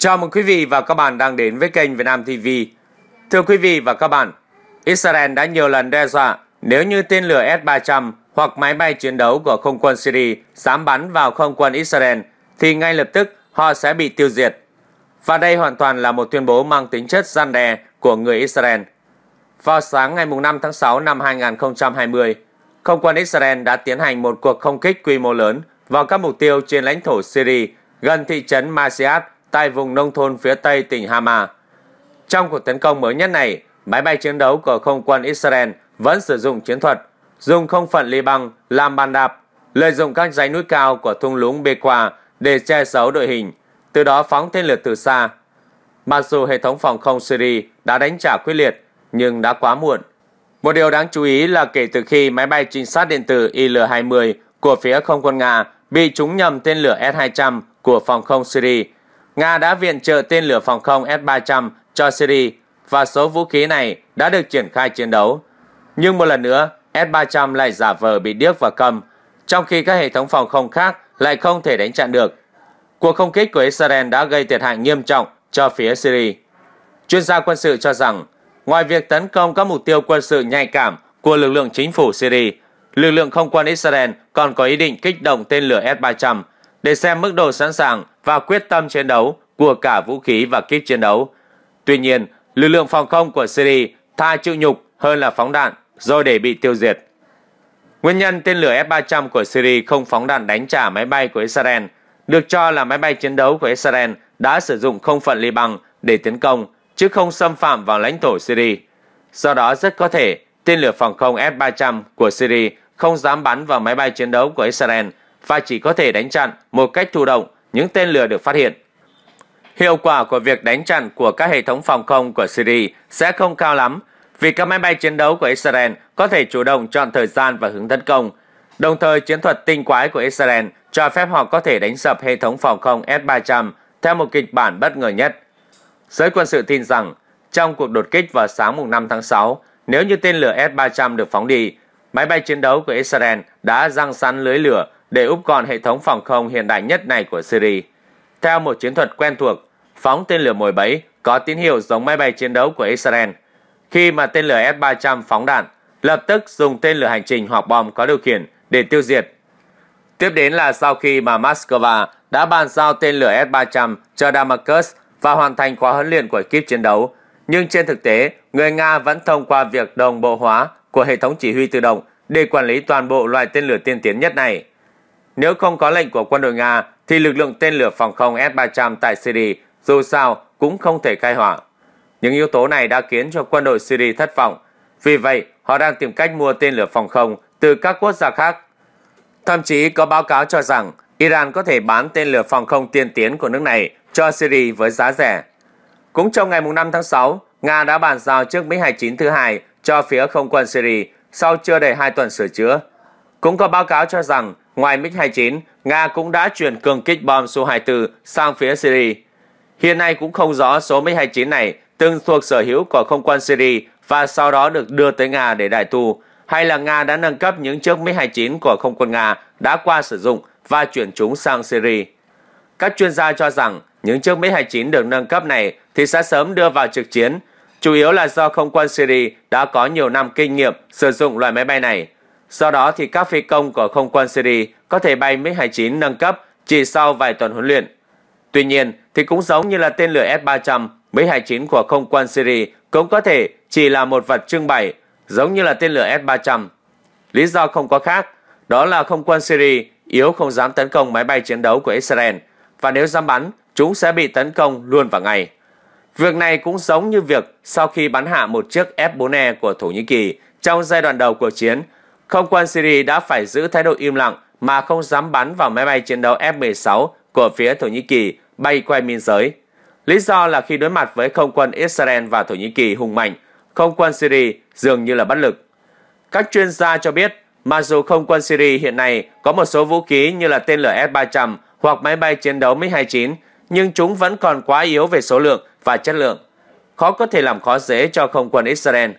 Chào mừng quý vị và các bạn đang đến với kênh Việt Nam TV. Thưa quý vị và các bạn, Israel đã nhiều lần đe dọa nếu như tên lửa S-300 hoặc máy bay chiến đấu của không quân Syria dám bắn vào không quân Israel thì ngay lập tức họ sẽ bị tiêu diệt. Và đây hoàn toàn là một tuyên bố mang tính chất gian đe của người Israel. Vào sáng ngày 5 tháng 6 năm 2020, không quân Israel đã tiến hành một cuộc không kích quy mô lớn vào các mục tiêu trên lãnh thổ Syria gần thị trấn Masiat tại vùng nông thôn phía tây tỉnh Hama. Trong cuộc tấn công mới nhất này, máy bay chiến đấu của không quân Israel vẫn sử dụng chiến thuật, dùng không phận Liban làm bàn đạp, lợi dụng các dãy núi cao của thung lũng Bequa để che giấu đội hình, từ đó phóng tên lửa từ xa. Mặc dù hệ thống phòng không Syria đã đánh trả quyết liệt, nhưng đã quá muộn. Một điều đáng chú ý là kể từ khi máy bay trinh sát điện tử Il-20 của phía không quân Nga bị trúng nhầm tên lửa S-200 của phòng không Syria Nga đã viện trợ tên lửa phòng không S-300 cho Syria và số vũ khí này đã được triển khai chiến đấu. Nhưng một lần nữa, S-300 lại giả vờ bị điếc và cầm, trong khi các hệ thống phòng không khác lại không thể đánh chặn được. Cuộc không kích của Israel đã gây thiệt hại nghiêm trọng cho phía Syria. Chuyên gia quân sự cho rằng, ngoài việc tấn công các mục tiêu quân sự nhạy cảm của lực lượng chính phủ Syria, lực lượng không quân Israel còn có ý định kích động tên lửa S-300 để xem mức độ sẵn sàng và quyết tâm chiến đấu của cả vũ khí và kíp chiến đấu. Tuy nhiên, lực lượng phòng không của Syria tha chịu nhục hơn là phóng đạn rồi để bị tiêu diệt. Nguyên nhân tên lửa F-300 của Syria không phóng đạn đánh trả máy bay của Israel được cho là máy bay chiến đấu của Israel đã sử dụng không phận Liban để tiến công chứ không xâm phạm vào lãnh thổ Syria. Do đó rất có thể tên lửa phòng không F-300 của Syria không dám bắn vào máy bay chiến đấu của Israel và chỉ có thể đánh chặn một cách thụ động những tên lửa được phát hiện. Hiệu quả của việc đánh chặn của các hệ thống phòng không của Syria sẽ không cao lắm vì các máy bay chiến đấu của Israel có thể chủ động chọn thời gian và hướng tấn công. Đồng thời, chiến thuật tinh quái của Israel cho phép họ có thể đánh sập hệ thống phòng không S-300 theo một kịch bản bất ngờ nhất. Giới quân sự tin rằng, trong cuộc đột kích vào sáng 5 tháng 6, nếu như tên lửa S-300 được phóng đi, máy bay chiến đấu của Israel đã răng sắn lưới lửa để úp gọn hệ thống phòng không hiện đại nhất này của Syria. Theo một chiến thuật quen thuộc, phóng tên lửa mồi bẫy có tín hiệu giống máy bay chiến đấu của Israel. Khi mà tên lửa S-300 phóng đạn, lập tức dùng tên lửa hành trình hoặc bom có điều khiển để tiêu diệt. Tiếp đến là sau khi mà Moscow đã bàn giao tên lửa S-300 cho Damascus và hoàn thành khóa huấn luyện của kíp chiến đấu, nhưng trên thực tế, người Nga vẫn thông qua việc đồng bộ hóa của hệ thống chỉ huy tự động để quản lý toàn bộ loại tên lửa tiên tiến nhất này. Nếu không có lệnh của quân đội Nga thì lực lượng tên lửa phòng không S-300 tại Syria dù sao cũng không thể khai hỏa. Những yếu tố này đã khiến cho quân đội Syria thất vọng. Vì vậy, họ đang tìm cách mua tên lửa phòng không từ các quốc gia khác. Thậm chí có báo cáo cho rằng Iran có thể bán tên lửa phòng không tiên tiến của nước này cho Syria với giá rẻ. Cũng trong ngày 5 tháng 6, Nga đã bàn giao chiếc Mỹ-29 thứ hai cho phía không quân Syria sau chưa đầy 2 tuần sửa chữa. Cũng có báo cáo cho rằng, ngoài MiG-29, Nga cũng đã chuyển cường kích bom Su-24 sang phía Syria. Hiện nay cũng không rõ số MiG-29 này từng thuộc sở hữu của không quân Syria và sau đó được đưa tới Nga để đại tu, hay là Nga đã nâng cấp những chiếc MiG-29 của không quân Nga đã qua sử dụng và chuyển chúng sang Syria. Các chuyên gia cho rằng những chiếc MiG-29 được nâng cấp này thì sẽ sớm đưa vào trực chiến, chủ yếu là do không quân Syria đã có nhiều năm kinh nghiệm sử dụng loại máy bay này. Do đó thì các phi công của không quân Syria có thể bay MiG-29 nâng cấp chỉ sau vài tuần huấn luyện. Tuy nhiên thì cũng giống như là tên lửa S-300, MiG-29 của không quân Syria cũng có thể chỉ là một vật trưng bày, giống như là tên lửa S-300. Lý do không có khác, đó là không quân Syria yếu không dám tấn công máy bay chiến đấu của Israel, và nếu dám bắn, chúng sẽ bị tấn công luôn vào ngày. Việc này cũng giống như việc sau khi bắn hạ một chiếc F-4E của Thổ Nhĩ Kỳ trong giai đoạn đầu cuộc chiến – không quân Syria đã phải giữ thái độ im lặng mà không dám bắn vào máy bay chiến đấu F-16 của phía Thổ Nhĩ Kỳ bay quanh biên giới. Lý do là khi đối mặt với không quân Israel và Thổ Nhĩ Kỳ hùng mạnh, không quân Syria dường như là bất lực. Các chuyên gia cho biết, mặc dù không quân Syria hiện nay có một số vũ khí như là tên lửa S-300 hoặc máy bay chiến đấu MiG-29, nhưng chúng vẫn còn quá yếu về số lượng và chất lượng. Khó có thể làm khó dễ cho không quân Israel.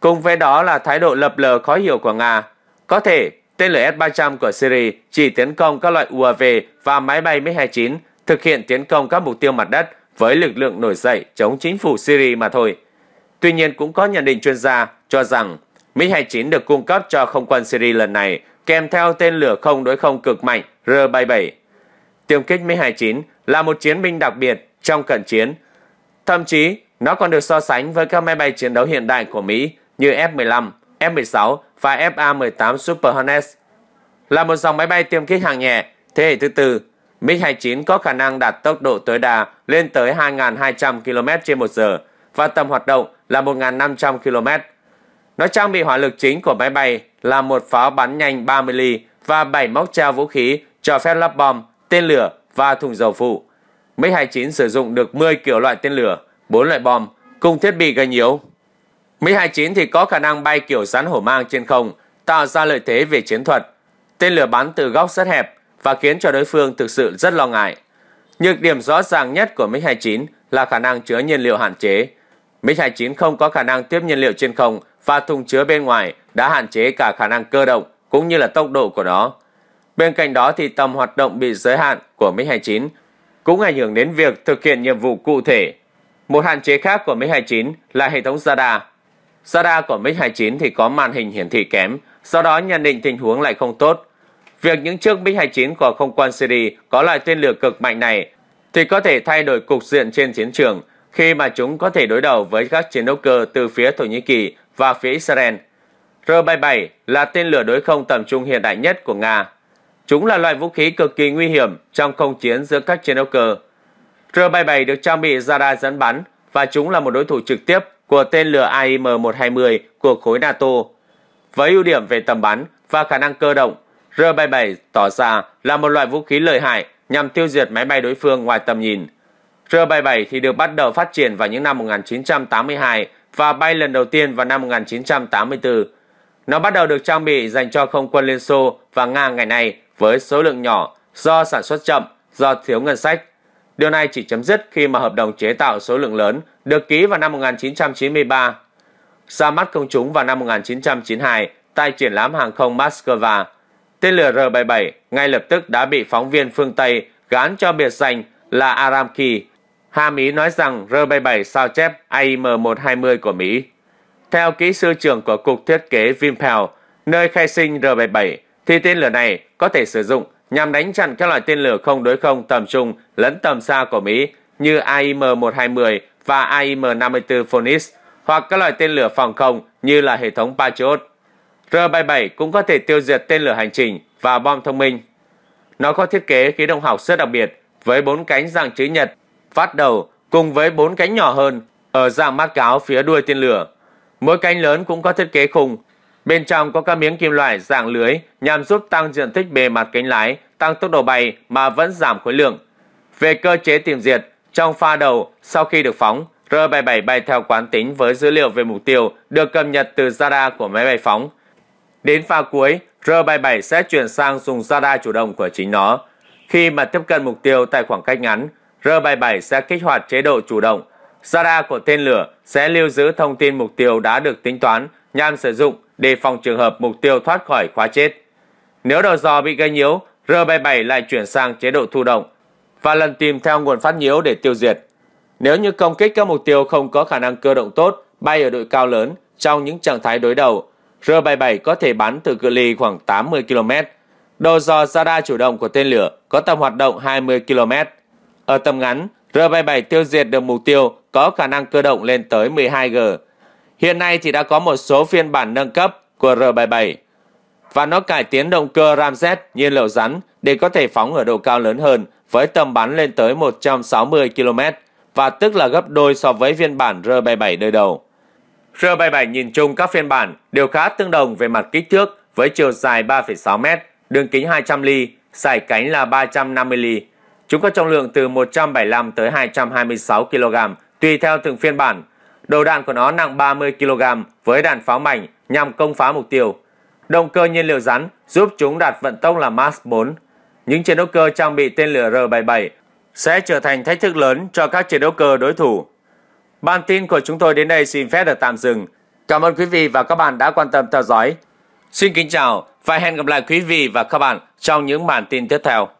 Cùng với đó là thái độ lập lờ khó hiểu của Nga. Có thể, tên lửa S-300 của Syria chỉ tiến công các loại UAV và máy bay MiG-29, thực hiện tiến công các mục tiêu mặt đất với lực lượng nổi dậy chống chính phủ Syria mà thôi. Tuy nhiên cũng có nhận định chuyên gia cho rằng MiG-29 được cung cấp cho không quân Syria lần này kèm theo tên lửa không đối không cực mạnh R-77. Tiêm kích MiG-29 là một chiến binh đặc biệt trong cận chiến. Thậm chí, nó còn được so sánh với các máy bay chiến đấu hiện đại của Mỹ như F-15, F-16 và FA-18 Super Hornet. Là một dòng máy bay tiêm kích hạng nhẹ, thế hệ thứ tư, MiG-29 có khả năng đạt tốc độ tối đa lên tới 2.200 km h và tầm hoạt động là 1.500 km. Nó trang bị hỏa lực chính của máy bay là một pháo bắn nhanh 30 mm và 7 móc treo vũ khí cho phép lắp bom, tên lửa và thùng dầu phụ. MiG-29 sử dụng được 10 kiểu loại tên lửa, 4 loại bom, cùng thiết bị gây nhiễu Mi-29 thì có khả năng bay kiểu rắn hổ mang trên không, tạo ra lợi thế về chiến thuật. Tên lửa bắn từ góc rất hẹp và khiến cho đối phương thực sự rất lo ngại. Nhược điểm rõ ràng nhất của MiG-29 là khả năng chứa nhiên liệu hạn chế. MiG-29 không có khả năng tiếp nhiên liệu trên không và thùng chứa bên ngoài đã hạn chế cả khả năng cơ động cũng như là tốc độ của nó. Bên cạnh đó thì tầm hoạt động bị giới hạn của MiG-29 cũng ảnh hưởng đến việc thực hiện nhiệm vụ cụ thể. Một hạn chế khác của MiG-29 là hệ thống radar Sada của MiG-29 thì có màn hình hiển thị kém, Sau đó nhận định tình huống lại không tốt. Việc những chiếc MiG-29 của không quân Syria có loại tên lửa cực mạnh này thì có thể thay đổi cục diện trên chiến trường khi mà chúng có thể đối đầu với các chiến đấu cơ từ phía Thổ Nhĩ Kỳ và phía Israel. R-77 là tên lửa đối không tầm trung hiện đại nhất của Nga. Chúng là loại vũ khí cực kỳ nguy hiểm trong không chiến giữa các chiến đấu cơ. R-77 được trang bị radar dẫn bắn và chúng là một đối thủ trực tiếp của tên lửa AIM-120 của khối NATO. Với ưu điểm về tầm bắn và khả năng cơ động, R-77 tỏ ra là một loại vũ khí lợi hại nhằm tiêu diệt máy bay đối phương ngoài tầm nhìn. R-77 thì được bắt đầu phát triển vào những năm 1982 và bay lần đầu tiên vào năm 1984. Nó bắt đầu được trang bị dành cho không quân Liên Xô và Nga ngày nay với số lượng nhỏ do sản xuất chậm, do thiếu ngân sách. Điều này chỉ chấm dứt khi mà hợp đồng chế tạo số lượng lớn được ký vào năm 1993, ra mắt công chúng vào năm 1992 tại triển lãm hàng không Moscow. Tên lửa R-77 ngay lập tức đã bị phóng viên phương Tây gán cho biệt danh là Aramki. Hàm ý nói rằng R-77 sao chép AIM-120 của Mỹ. Theo kỹ sư trưởng của Cục Thiết kế Vimpel, nơi khai sinh R-77, thì tên lửa này có thể sử dụng nhằm đánh chặn các loại tên lửa không đối không tầm trung lẫn tầm xa của Mỹ như AIM-120 và AIM-54 Phoenix hoặc các loại tên lửa phòng không như là hệ thống Patriot. R-77 cũng có thể tiêu diệt tên lửa hành trình và bom thông minh. Nó có thiết kế khí động học rất đặc biệt với bốn cánh dạng chữ nhật phát đầu cùng với bốn cánh nhỏ hơn ở dạng mác cáo phía đuôi tên lửa. Mỗi cánh lớn cũng có thiết kế khung Bên trong có các miếng kim loại dạng lưới nhằm giúp tăng diện tích bề mặt cánh lái, tăng tốc độ bay mà vẫn giảm khối lượng. Về cơ chế tìm diệt, trong pha đầu sau khi được phóng, R-77 bay theo quán tính với dữ liệu về mục tiêu được cập nhật từ radar của máy bay phóng. Đến pha cuối, R-77 sẽ chuyển sang dùng radar chủ động của chính nó. Khi mà tiếp cận mục tiêu tại khoảng cách ngắn, R-77 sẽ kích hoạt chế độ chủ động. Radar của tên lửa sẽ lưu giữ thông tin mục tiêu đã được tính toán nhằm sử dụng đề phòng trường hợp mục tiêu thoát khỏi khóa chết. Nếu đầu dò bị gây nhiễu, R77 lại chuyển sang chế độ thu động và lần tìm theo nguồn phát nhiễu để tiêu diệt. Nếu như công kích các mục tiêu không có khả năng cơ động tốt, bay ở đội cao lớn trong những trạng thái đối đầu, R77 có thể bắn từ cự ly khoảng 80 km. Đầu dò radar chủ động của tên lửa có tầm hoạt động 20 km. Ở tầm ngắn, R77 tiêu diệt được mục tiêu có khả năng cơ động lên tới 12G Hiện nay thì đã có một số phiên bản nâng cấp của R77 và nó cải tiến động cơ Ramjet nhiên liệu rắn để có thể phóng ở độ cao lớn hơn với tầm bắn lên tới 160 km và tức là gấp đôi so với phiên bản R77 đời đầu. R77 nhìn chung các phiên bản đều khá tương đồng về mặt kích thước với chiều dài 3,6m, đường kính 200 ly, sải cánh là 350 ly. Chúng có trọng lượng từ 175 tới 226 kg tùy theo từng phiên bản Đầu đạn của nó nặng 30 kg với đạn pháo mảnh nhằm công phá mục tiêu. Động cơ nhiên liệu rắn giúp chúng đạt vận tốc là Mach 4. Những chiến đấu cơ trang bị tên lửa R-77 sẽ trở thành thách thức lớn cho các chiến đấu cơ đối thủ. Bản tin của chúng tôi đến đây xin phép được tạm dừng. Cảm ơn quý vị và các bạn đã quan tâm theo dõi. Xin kính chào và hẹn gặp lại quý vị và các bạn trong những bản tin tiếp theo.